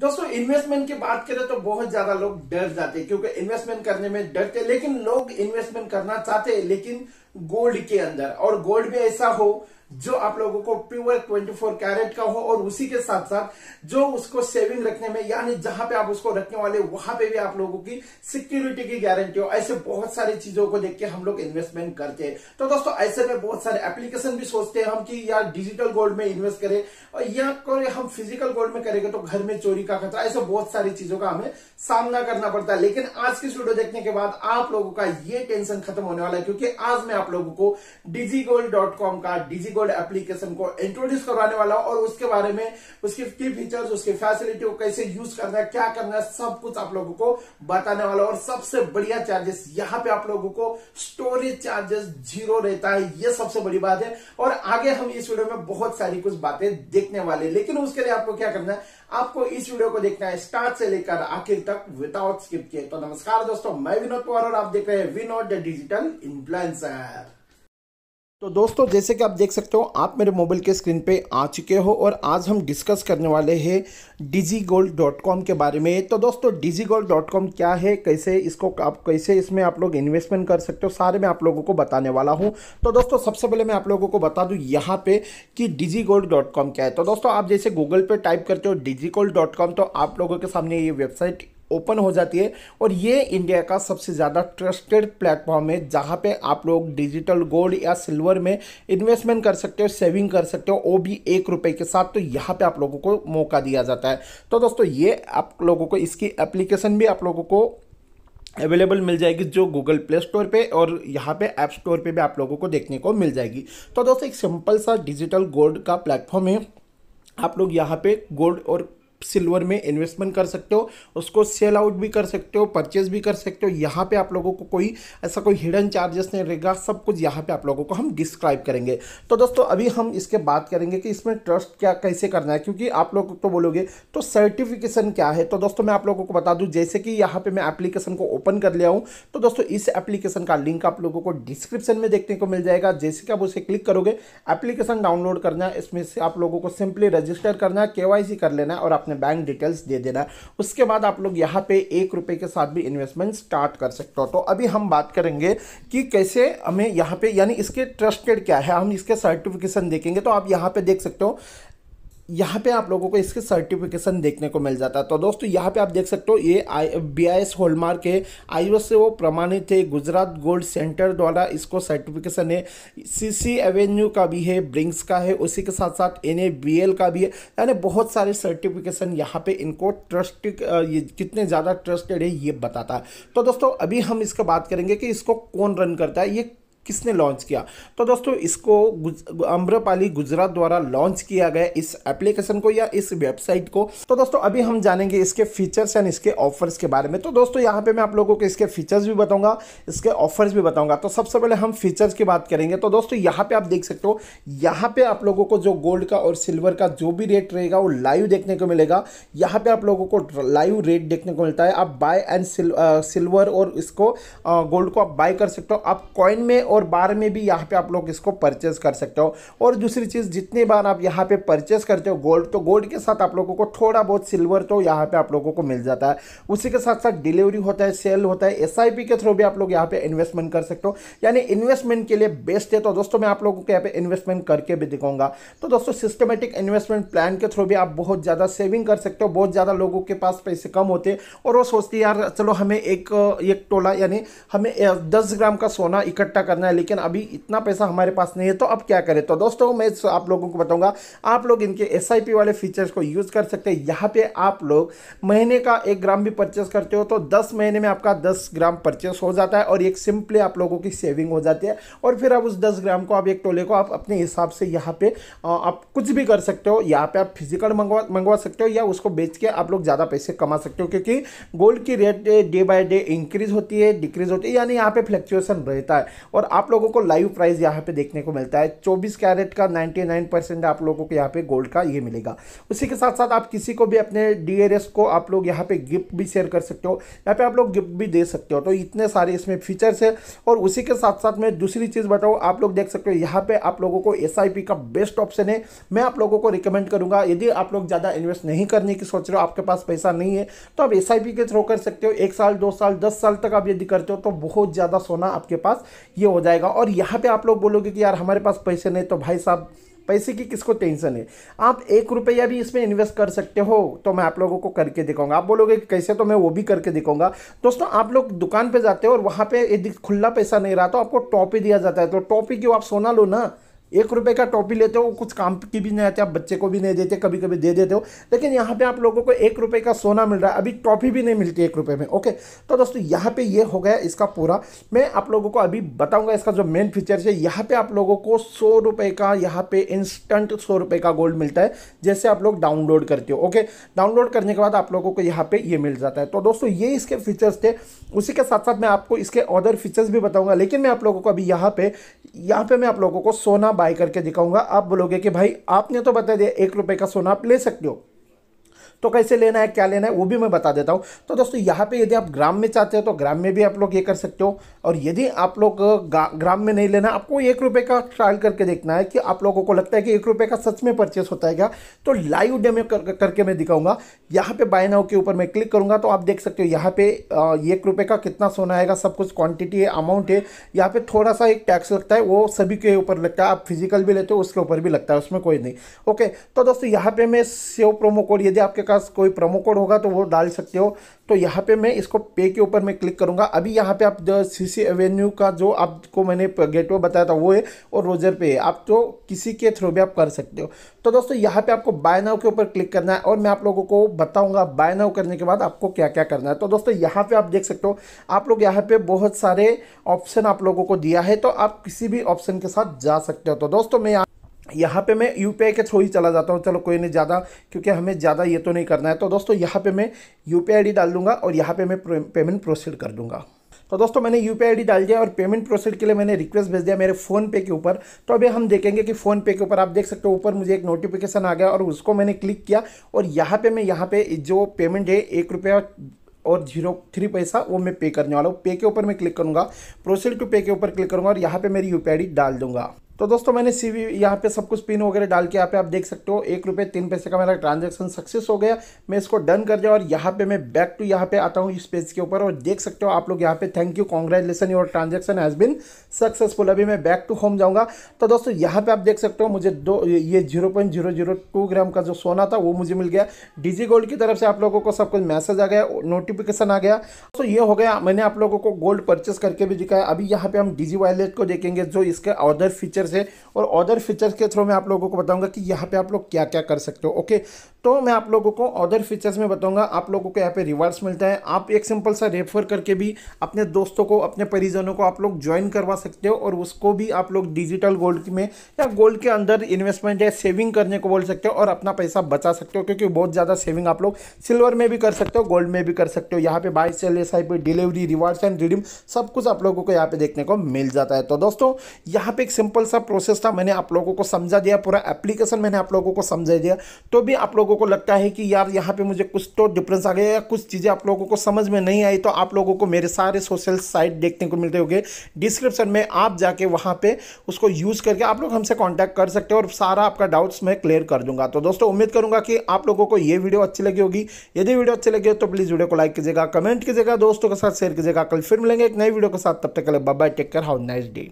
दोस्तों इन्वेस्टमेंट की बात करें तो बहुत ज्यादा लोग डर जाते हैं क्योंकि इन्वेस्टमेंट करने में डरते लेकिन लोग इन्वेस्टमेंट करना चाहते हैं लेकिन गोल्ड के अंदर और गोल्ड भी ऐसा हो जो आप लोगों को प्योर 24 कैरेट का हो और उसी के साथ साथ जो उसको सेविंग रखने में यानी जहां पे आप उसको रखने वाले वहां पे भी आप लोगों की सिक्योरिटी की गारंटी हो ऐसे बहुत सारी चीजों को देख के हम लोग इन्वेस्टमेंट करते हैं तो दोस्तों ऐसे में बहुत सारे एप्लीकेशन भी सोचते हैं हम कि यार डिजिटल गोल्ड में इन्वेस्ट करें और या हम फिजिकल गोल्ड में करेंगे तो घर में चोरी का खतरा ऐसे बहुत सारी चीजों का हमें सामना करना पड़ता है लेकिन आज की वीडियो देखने के बाद आप लोगों का ये टेंशन खत्म होने वाला है क्योंकि आज मैं आप लोगों को डिजी का डिजी गोल्ड एप्लीकेशन को इंट्रोड्यूस करवाने वाला हूं और उसके बारे में उसके की फीचर्स उसके फैसिलिटी को कैसे यूज करना है क्या करना है सब कुछ आप लोगों को बताने वाला और सबसे बढ़िया चार्जेस यहाँ पे आप लोगों को स्टोरेज चार्जेस जीरो रहता है ये सबसे बड़ी बात है और आगे हम इस वीडियो में बहुत सारी कुछ बातें देखने वाले लेकिन उसके लिए आपको क्या करना है आपको इस वीडियो को देखना है स्टार्ट से लेकर आखिर तक विदाउट स्किप के तो नमस्कार दोस्तों मैं विनोद पवार और आप देख रहे हैं विनोद डिजिटल इन्फ्लुएंसर तो दोस्तों जैसे कि आप देख सकते हो आप मेरे मोबाइल के स्क्रीन पे आ चुके हो और आज हम डिस्कस करने वाले हैं डिजी गोल्ड डॉट कॉम के बारे में तो दोस्तों डिजी गोल्ड डॉट कॉम क्या है कैसे इसको आप कैसे इसमें आप लोग इन्वेस्टमेंट कर सकते हो सारे मैं आप लोगों को बताने वाला हूँ तो दोस्तों सबसे पहले मैं आप लोगों को बता दूँ यहाँ पर कि डिजी गोल्ड डॉट कॉम क्या है तो दोस्तों आप जैसे गूगल पर टाइप करते हो डिजी गोल्ड डॉट कॉम तो आप लोगों के सामने ये वेबसाइट ओपन हो जाती है और ये इंडिया का सबसे ज़्यादा ट्रस्टेड प्लेटफॉर्म है जहाँ पे आप लोग डिजिटल गोल्ड या सिल्वर में इन्वेस्टमेंट कर सकते हो सेविंग कर सकते हो वो भी एक रुपये के साथ तो यहाँ पे आप लोगों को मौका दिया जाता है तो दोस्तों ये आप लोगों को इसकी एप्लीकेशन भी आप लोगों को अवेलेबल मिल जाएगी जो गूगल प्ले स्टोर पे और यहाँ पे ऐप स्टोर पे भी आप लोगों को देखने को मिल जाएगी तो दोस्तों एक सिंपल सा डिजिटल गोल्ड का प्लेटफॉर्म है आप लोग यहाँ पे गोल्ड और सिल्वर में इन्वेस्टमेंट कर सकते हो उसको सेल आउट भी कर सकते हो परचेज भी कर सकते हो यहाँ पे आप लोगों को कोई ऐसा कोई हिडन चार्जेस नहीं रहेगा सब कुछ यहाँ पे आप लोगों को हम डिस्क्राइब करेंगे तो दोस्तों अभी हम इसके बात करेंगे कि इसमें ट्रस्ट क्या कैसे करना है क्योंकि आप लोग तो बोलोगे तो सर्टिफिकेशन क्या है तो दोस्तों मैं आप लोगों को बता दूँ जैसे कि यहाँ पर मैं एप्लीकेशन को ओपन कर लिया हूँ तो दोस्तों इस एप्लीकेशन का लिंक आप लोगों को डिस्क्रिप्शन में देखने को मिल जाएगा जैसे कि आप उसे क्लिक करोगे एप्लीकेशन डाउनलोड करना है इसमें से आप लोगों को सिंपली रजिस्टर करना है के कर लेना है और आप अपने बैंक डिटेल्स दे देना उसके बाद आप लोग यहाँ पे एक रुपए के साथ भी इन्वेस्टमेंट स्टार्ट कर सकते हो तो अभी हम बात करेंगे कि कैसे हमें यहाँ पे यानी इसके ट्रस्टेड क्या है हम इसके सर्टिफिकेशन देखेंगे तो आप यहाँ पे देख सकते हो यहाँ पे आप लोगों को इसके सर्टिफिकेशन देखने को मिल जाता है तो दोस्तों यहाँ पे आप देख सकते हो ये I B I S hallmark है आई से वो प्रमाणित है गुजरात गोल्ड सेंटर द्वारा इसको सर्टिफिकेशन है सी सी एवेन्यू का भी है ब्रिंक्स का है उसी के साथ साथ एन ए बी एल का भी है यानी बहुत सारे सर्टिफिकेशन यहाँ पे इनको ट्रस्ट ये कितने ज़्यादा ट्रस्टेड है ये बताता है तो दोस्तों अभी हम इसका बात करेंगे कि इसको कौन रन करता है ये किसने लॉन्च किया तो दोस्तों इसको अम्रपाली गुजरात द्वारा लॉन्च किया गया इस एप्लीकेशन को या इस वेबसाइट को तो दोस्तों अभी हम जानेंगे इसके फीचर्स एंड इसके ऑफर्स के बारे में तो दोस्तों यहाँ पे मैं आप लोगों को इसके फीचर्स भी बताऊंगा इसके ऑफर्स भी बताऊंगा तो सबसे पहले हम फीचर्स की बात करेंगे तो दोस्तों यहाँ पे आप देख सकते हो यहाँ पे आप लोगों को जो गोल्ड का और सिल्वर का जो भी रेट रहेगा वो लाइव देखने को मिलेगा यहाँ पे आप लोगों को लाइव रेट देखने को मिलता है आप बाय एंड सिल्वर और इसको गोल्ड को आप बाय कर सकते हो आप कॉइन में और और बार में भी यहाँ पे आप लोग इसको परचेज कर सकते हो और दूसरी चीज़ जितनी बार आप यहाँ पे परचेज करते हो गोल्ड तो गोल्ड के साथ आप लोगों को थोड़ा बहुत सिल्वर तो यहाँ पे आप लोगों को मिल जाता है उसी के साथ साथ डिलीवरी होता है सेल होता है एस के थ्रू भी आप लोग यहाँ पे इन्वेस्टमेंट कर सकते हो यानी इन्वेस्टमेंट के लिए बेस्ट है तो दोस्तों मैं आप लोगों को यहाँ पे इन्वेस्टमेंट करके भी दिखाऊंगा तो दोस्तों सिस्टमेटिक इन्वेस्टमेंट प्लान के थ्रू भी आप बहुत ज़्यादा सेविंग कर सकते हो बहुत ज़्यादा लोगों के पास पैसे कम होते हैं और वो सोचते यार चलो हमें एक एक टोला यानी हमें दस ग्राम का सोना इकट्ठा करना करना है लेकिन अभी इतना पैसा हमारे पास नहीं है तो अब क्या करें तो दोस्तों मैं आप लोगों को बताऊंगा आप लोग इनके एस वाले फीचर्स को यूज़ कर सकते हैं यहाँ पे आप लोग महीने का एक ग्राम भी परचेस करते हो तो दस महीने में आपका दस ग्राम परचेस हो जाता है और एक सिंपली आप लोगों की सेविंग हो जाती है और फिर आप उस दस ग्राम को आप एक टोले को आप अपने हिसाब से यहाँ पे आप कुछ भी कर सकते हो यहाँ पे आप फिजिकल मंगवा मंगवा सकते हो या उसको बेच के आप लोग ज़्यादा पैसे कमा सकते हो क्योंकि गोल्ड की rate day by day increase होती है डिक्रीज होती है यानी यहाँ पे फ्लक्चुएसन रहता है और आप लोगों को लाइव प्राइस यहाँ पे देखने को मिलता है 24 कैरेट का 99 परसेंट आप लोगों को यहाँ पे गोल्ड का ये मिलेगा उसी के साथ साथ आप किसी को भी अपने डीआरएस को आप लोग यहाँ पे गिफ्ट भी शेयर कर सकते हो यहाँ पे आप लोग गिफ्ट भी दे सकते हो तो इतने सारे इसमें फीचर्स है और उसी के साथ साथ मैं दूसरी चीज़ बताऊँ आप लोग देख सकते हो यहाँ पर आप लोगों को एस का बेस्ट ऑप्शन है मैं आप लोगों को रिकमेंड करूँगा यदि आप लोग ज़्यादा इन्वेस्ट नहीं करने की सोच रहे हो आपके पास पैसा नहीं है तो आप एस के थ्रू कर सकते हो एक साल दो साल दस साल तक आप यदि करते हो तो बहुत ज़्यादा सोना आपके पास ये हो हो जाएगा और यहाँ पे आप लोग बोलोगे कि यार हमारे पास पैसे नहीं तो भाई साहब पैसे की किसको टेंशन है आप एक रुपया भी इसमें इन्वेस्ट कर सकते हो तो मैं आप लोगों को करके दिखाऊंगा आप बोलोगे कि कैसे तो मैं वो भी करके दिखाऊंगा दोस्तों आप लोग दुकान पे जाते हो और वहाँ पे यदि खुला पैसा नहीं रहा तो आपको टॉपी दिया जाता है तो टॉपी क्यों आप सोना लो ना एक रुपए का टॉपी लेते हो कुछ काम की भी नहीं आती आप बच्चे को भी नहीं देते कभी कभी दे देते हो लेकिन यहाँ पे आप लोगों को एक रुपए का सोना मिल रहा है अभी टॉपी भी नहीं मिलती एक रुपए में ओके तो दोस्तों यहाँ पे ये हो गया इसका पूरा मैं आप लोगों को अभी बताऊंगा इसका जो मेन फीचर है यहाँ पे आप लोगों को सौ रुपये का यहाँ पे इंस्टेंट सौ रुपये का गोल्ड मिलता है जैसे आप लोग डाउनलोड करते हो ओके डाउनलोड करने के बाद आप लोगों को यहाँ पे ये मिल जाता है तो दोस्तों ये इसके फीचर्स थे उसी के साथ साथ मैं आपको इसके अदर फीचर्स भी बताऊंगा लेकिन मैं आप लोगों को अभी यहाँ पे यहाँ पे मैं आप लोगों को सोना बाय करके दिखाऊंगा आप बोलोगे कि भाई आपने तो बता दिया एक रुपये का सोना आप ले सकते हो तो कैसे लेना है क्या लेना है वो भी मैं बता देता हूँ तो दोस्तों यहाँ पे यदि आप ग्राम में चाहते हो तो ग्राम में भी आप लोग ये कर सकते हो और यदि आप लोग ग्राम में नहीं लेना आपको एक रुपये का ट्रायल करके देखना है कि आप लोगों को लगता है कि एक रुपये का सच में परचेस होता है क्या तो लाइव डेमो कर, करके मैं दिखाऊंगा यहाँ पे बाय नाउ के ऊपर मैं क्लिक करूँगा तो आप देख सकते हो यहाँ पे एक रुपये का कितना सोना आएगा सब कुछ क्वान्टिटी है अमाउंट है यहाँ पर थोड़ा सा एक टैक्स लगता है वो सभी के ऊपर लगता है आप फिजिकल भी लेते हो उसके ऊपर भी लगता है उसमें कोई नहीं ओके तो दोस्तों यहाँ पर मैं सेव प्रोमो कोड यदि आपके का कोई प्रोमो कोड होगा तो वो डाल सकते हो तो यहाँ पे मैं इसको पे के ऊपर मैं क्लिक करूँगा अभी यहाँ पे आप जो सी सी एवेन्यू का जो आपको मैंने गेटवे बताया था वो है और रोजर पे है आप तो किसी के थ्रू भी आप कर सकते हो तो दोस्तों यहाँ पे आपको बाय नाउ के ऊपर क्लिक करना है और मैं आप लोगों को बताऊँगा बाय नाउ करने के बाद आपको क्या क्या करना है तो दोस्तों यहाँ पर आप देख सकते हो आप लोग यहाँ पर बहुत सारे ऑप्शन आप लोगों को दिया है तो आप किसी भी ऑप्शन के साथ जा सकते हो तो दोस्तों मैं यहाँ पे मैं यू के थ्रू ही चला जाता हूँ चलो कोई नहीं ज़्यादा क्योंकि हमें ज़्यादा ये तो नहीं करना है तो दोस्तों यहाँ पे मैं यू पी डाल दूँगा और यहाँ पे मैं पेमेंट प्रोसीड कर दूँगा तो दोस्तों मैंने यू पी डाल दिया और पेमेंट प्रोसीड के लिए मैंने रिक्वेस्ट भेज दिया मेरे फ़ोन पे के ऊपर तो अभी हम देखेंगे कि फ़ोन पे के ऊपर आप देख सकते हो ऊपर मुझे एक नोटिफिकेशन आ गया और उसको मैंने क्लिक किया और यहाँ पर मैं यहाँ पे जो पेमेंट है एक रुपया और जीरो थ्री पैसा वो मैं पे करने वाला हूँ पे के ऊपर मैं क्लिक करूँगा प्रोसीड टू पे के ऊपर क्लिक करूँगा और यहाँ पर मेरी यू डाल दूँगा तो दोस्तों मैंने सी वी यहाँ पर सब कुछ पिन वगैरह डाल के यहाँ पे आप देख सकते हो एक रुपये तीन पैसे का मेरा ट्रांजेक्शन सक्सेस हो गया मैं इसको डन कर दिया और यहाँ पे मैं बैक टू यहाँ पे आता हूँ इस पेज के ऊपर और देख सकते हो आप लोग यहाँ पे thank you congratulation your transaction has been successful अभी मैं बैक टू होम जाऊँगा तो दोस्तों यहाँ पर आप देख सकते हो मुझे दो ये zero point zero zero two gram का जो सोना था वो मुझे मिल गया डीजी गोल्ड की तरफ से आप लोगों को सब कुछ मैसेज आ गया नोटिफिकेशन आ गया तो ये हो गया मैंने आप लोगों को गोल्ड परचेस करके भी दिखाया अभी यहाँ पर हम डीजी वॉलेट को देखेंगे जो इसके अदर फीचर फीचर्स है और अदर फीचर्स के थ्रू मैं आप लोगों को बताऊंगा कि यहाँ पे आप लोग क्या क्या कर सकते हो ओके तो मैं आप लोगों को अदर फीचर्स में बताऊंगा आप लोगों को यहाँ पे रिवार्ड्स मिलता है आप एक सिंपल सा रेफर करके भी अपने दोस्तों को अपने परिजनों को आप लोग ज्वाइन करवा सकते हो और उसको भी आप लोग डिजिटल गोल्ड में या गोल्ड के अंदर इन्वेस्टमेंट या सेविंग करने को बोल सकते हो और अपना पैसा बचा सकते हो क्योंकि बहुत ज़्यादा सेविंग आप लोग सिल्वर में भी कर सकते हो गोल्ड में भी कर सकते हो यहाँ पे buy sell S I delivery rewards and redeem सब कुछ आप लोगों को यहाँ पे देखने को मिल जाता है तो दोस्तों यहाँ पे एक सिंपल सा प्रोसेस था मैंने आप लोगों को समझा दिया पूरा एप्लीकेशन मैंने आप लोगों को समझा दिया तो भी आप लोगों को लगता है कि यार यहाँ पे मुझे कुछ तो डिफरेंस आ गया या कुछ चीज़ें आप लोगों को समझ में नहीं आई तो आप लोगों को मेरे सारे सोशल साइट देखने को मिलते होंगे डिस्क्रिप्शन में आप जाके वहाँ पे उसको यूज़ करके आप लोग हमसे कॉन्टैक्ट कर सकते हो और सारा आपका डाउट्स मैं क्लियर कर दूंगा तो दोस्तों उम्मीद करूँगा कि आप लोगों को ये वीडियो अच्छी लगी होगी यदि वीडियो अच्छी लगी हो तो प्लीज़ वीडियो को लाइक कीजिएगा कमेंट कीजिएगा दोस्तों के साथ शेयर कीजिएगा कल फिर मिलेंगे एक नई वीडियो के साथ तब तक के लिए bye take care how nice day